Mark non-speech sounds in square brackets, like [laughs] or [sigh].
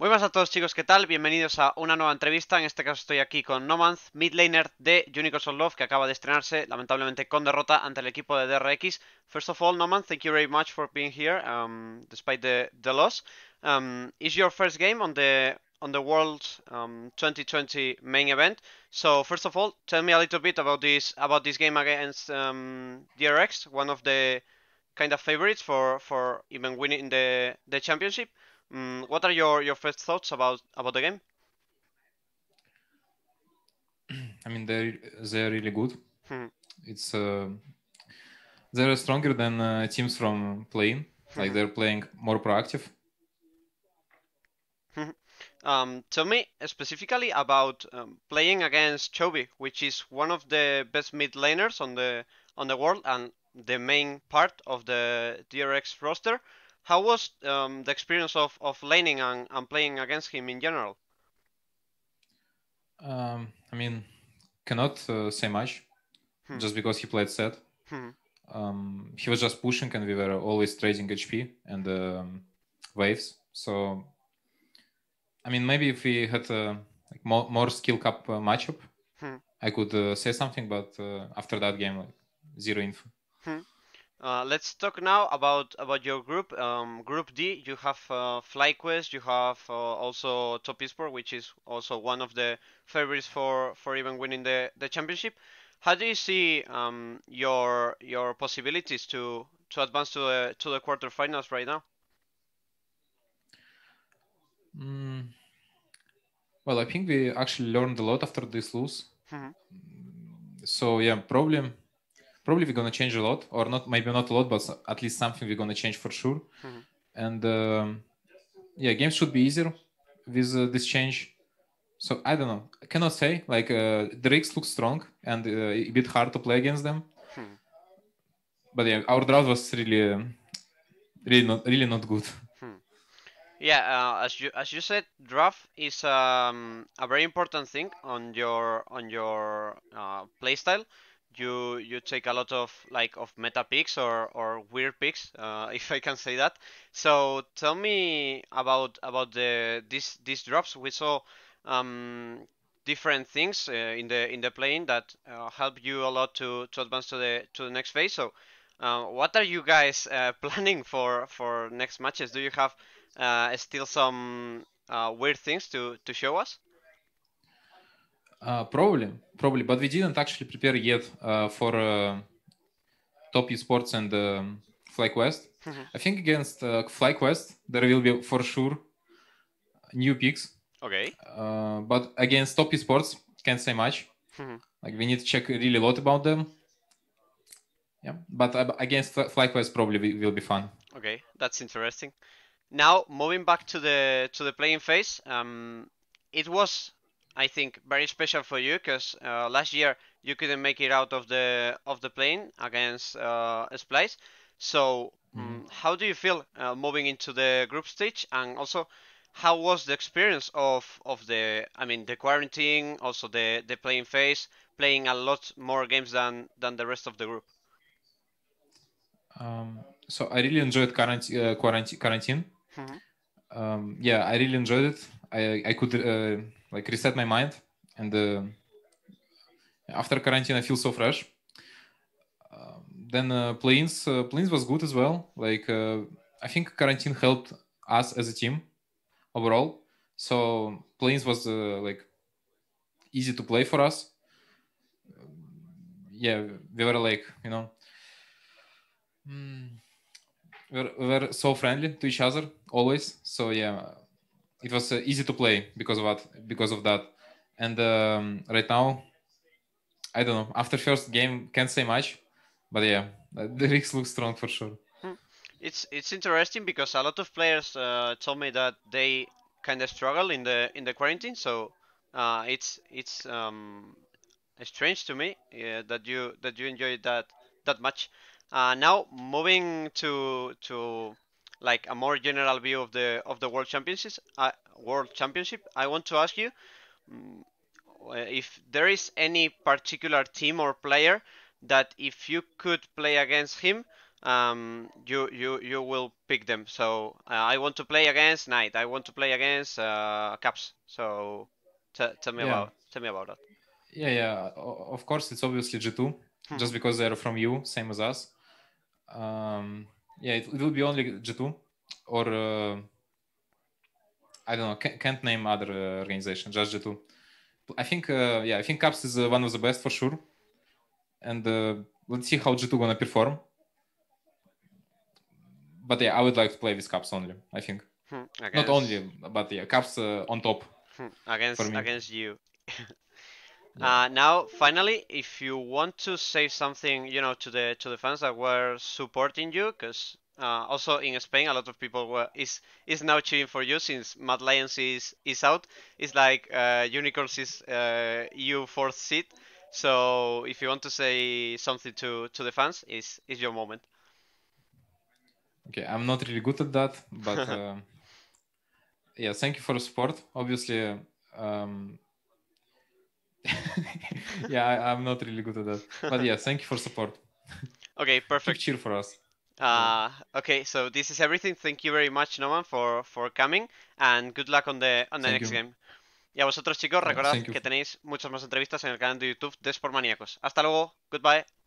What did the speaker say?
Muy buenas a todos chicos, ¿qué tal? Bienvenidos a una nueva entrevista, en este caso estoy aquí con Nomanth, midlaner de Unicorns of Love, que acaba de estrenarse, lamentablemente con derrota ante el equipo de DRX. First of all, Nomanth, thank you very much for being here, um, despite the, the loss. Um, is your first game on the, on the World 2020 um, main event. So first of all, tell me a little bit about this, about this game against um, DRX, one of the kind of favorites for, for even winning the, the championship. Mm, what are your, your first thoughts about, about the game? [clears throat] I mean, they're, they're really good. Hmm. It's uh, They're stronger than uh, teams from playing. Hmm. Like, they're playing more proactive. Hmm. Um, tell me specifically about um, playing against Chobi, which is one of the best mid laners on the on the world and the main part of the DRX roster. How was um, the experience of, of laning and, and playing against him in general? Um, I mean, cannot uh, say much hmm. just because he played set. Hmm. Um, he was just pushing and we were always trading HP and um, waves. So, I mean, maybe if we had a uh, like, more, more skill cup uh, matchup, hmm. I could uh, say something, but uh, after that game, like zero info. Hmm. Uh, let's talk now about about your group. Um, group D, you have uh, FlyQuest, you have uh, also Top Esports, which is also one of the favorites for for even winning the the championship. How do you see um, your your possibilities to to advance to the to the quarterfinals right now? Mm. Well, I think we actually learned a lot after this loss. Mm-hmm. Mm -hmm. So yeah, problem probably we're gonna change a lot, or not maybe not a lot, but at least something we're gonna change for sure. Mm-hmm. And um, yeah, games should be easier with uh, this change. So I don't know. I cannot say. Like uh, the rigs look strong and uh, a bit hard to play against them. Hmm. But yeah, our draft was really, uh, really not really not good. Hmm. Yeah, uh, as you as you said, draft is um, a very important thing on your on your uh, playstyle you you take a lot of like of meta picks or or weird picks, uh, [laughs] if I can say that. So tell me about about the these these drops. We saw um, different things uh, in the in the plane that uh, help you a lot to to advance to the to the next phase. So uh, what are you guys uh, [laughs] planning for for next matches? Do you have uh, still some weird things to to show us? Uh, probably, probably, but we didn't actually prepare yet uh, for uh, top esports and um, FlyQuest. Mm-hmm. I think against uh, FlyQuest there will be for sure new picks. Okay. but against top esports, can't say much. Mm-hmm. Like we need to check really a lot about them. Yeah, but against FlyQuest probably will be fun. Okay, that's interesting. Now moving back to the to the playing phase, um, it was I think very special for you because uh, last year you couldn't make it out of the of the plane against uh, Splice. So mm mm-hmm. how do you feel uh, moving into the group stage, and also how was the experience of of the I mean the quarantine, also the the playing phase, playing a lot more games than than the rest of the group. Um, so I really enjoyed quarantine. Uh, quarantine. quarantine. Mm-hmm. Um, yeah, I really enjoyed it. I I could uh, like reset my mind. And uh, after quarantine, I feel so fresh. Um, then uh, planes, uh, planes was good as well. Like uh, I think quarantine helped us as a team overall. So planes was uh, like easy to play for us. Yeah, we were like you know. Mm, we were we're so friendly to each other always so yeah it was uh, easy to play because of that. Because of that, and um, right now, I don't know. After first game, can't say much, but yeah, [laughs] the rigs looks strong for sure. Hmm. It's it's interesting because a lot of players uh, told me that they kind of struggle in the in the quarantine, so uh, it's it's um, strange to me yeah, that you that you enjoyed that that much. Uh, now moving to to like a more general view of the of the world championships uh, world championship i want to ask you mm, if there is any particular team or player that if you could play against him um, you you you will pick them so uh, i want to play against knight i want to play against uh, caps so tell me yeah. about tell me about that yeah yeah of course it's obviously g2 hmm. just because they're from you same as us um yeah, it, it will be only G2 or uh, I don't know. Can, can't name other uh, organization. Just G2. I think uh, yeah, I think Caps is uh, one of the best for sure, and uh, let's see how G2 gonna perform. But yeah, I would like to play with Caps only. I think hmm, against... not only, but yeah, Caps uh, on top. Hmm, against against you. [laughs] Yeah. Uh, now, finally, if you want to say something, you know, to the to the fans that were supporting you, because uh, also in Spain, a lot of people were is is now cheering for you since Mad Lions is is out. It's like uh, Unicorns is uh, EU fourth seat. So if you want to say something to to the fans, is is your moment. Okay, I'm not really good at that, but [laughs] um, yeah, thank you for the support. Obviously, um, [laughs] yeah, I, am not really good at that. But yeah, thank you for support. [laughs] Okay, perfect. cheer for us. Uh, okay, so this is everything. Thank you very much, Noman, for, for coming and good luck on the, on the next you. game. Y a vosotros, chicos, recordad que tenéis muchas más entrevistas en el canal de YouTube de Sport Maníacos. Hasta luego, goodbye.